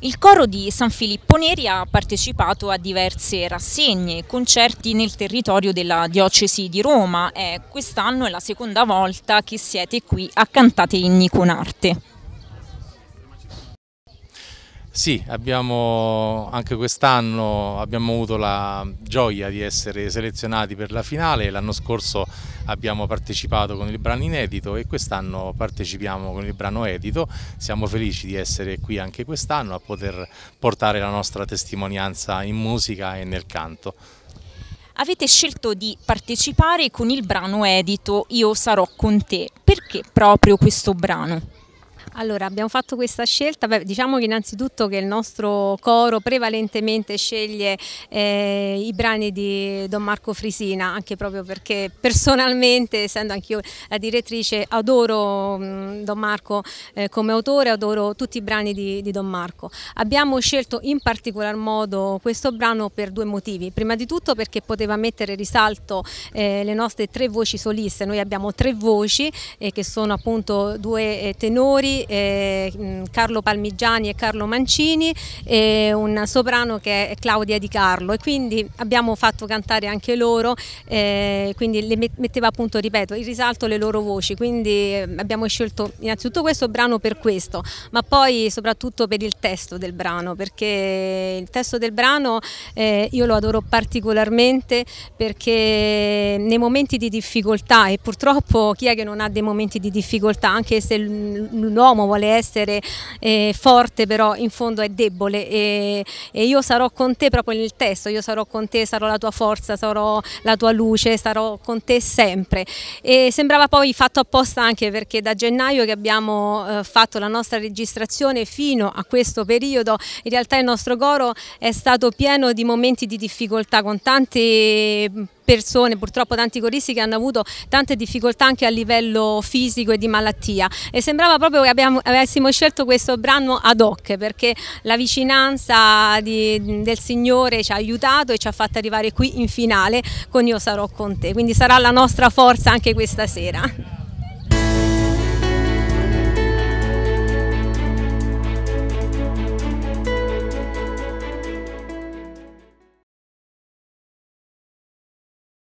Il coro di San Filippo Neri ha partecipato a diverse rassegne e concerti nel territorio della diocesi di Roma e quest'anno è la seconda volta che siete qui a Cantate Inni con Arte. Sì, abbiamo, anche quest'anno abbiamo avuto la gioia di essere selezionati per la finale, l'anno scorso abbiamo partecipato con il brano inedito e quest'anno partecipiamo con il brano edito, siamo felici di essere qui anche quest'anno a poter portare la nostra testimonianza in musica e nel canto. Avete scelto di partecipare con il brano edito Io sarò con te, perché proprio questo brano? Allora, abbiamo fatto questa scelta, Beh, diciamo che innanzitutto che il nostro coro prevalentemente sceglie eh, i brani di Don Marco Frisina, anche proprio perché personalmente, essendo anch'io la direttrice, adoro mh, Don Marco eh, come autore, adoro tutti i brani di, di, Don Marco. Abbiamo scelto in particolar modo questo brano per due motivi, prima di tutto perché poteva mettere in risalto eh, le nostre tre voci soliste, noi abbiamo tre voci eh, che sono appunto due eh, tenori, eh, mm, Carlo Palmigiani e Carlo Mancini e un soprano che è Claudia Di Carlo e quindi abbiamo fatto cantare anche loro, eh, quindi le metteva appunto, ripeto, in risalto le loro voci, quindi eh, abbiamo scelto innanzitutto questo brano per questo, ma poi soprattutto per il testo del brano, perché il testo del brano eh, io lo adoro particolarmente perché nei momenti di difficoltà e purtroppo chi è che non ha dei momenti di difficoltà, anche se l'uomo l'uomo vuole essere eh, forte però in fondo è debole e, e, io sarò con te proprio nel testo, io sarò con te, sarò la tua forza, sarò la tua luce, sarò con te sempre. E sembrava poi fatto apposta anche perché da gennaio che abbiamo eh, fatto la nostra registrazione fino a questo periodo in realtà il nostro coro è stato pieno di momenti di difficoltà con tante persone, purtroppo tanti coristi che hanno avuto tante difficoltà anche a livello fisico e di malattia e sembrava proprio che abbiamo, avessimo scelto questo brano ad hoc perché la vicinanza di, del Signore ci ha aiutato e ci ha fatto arrivare qui in finale con Io sarò con te, quindi sarà la nostra forza anche questa sera.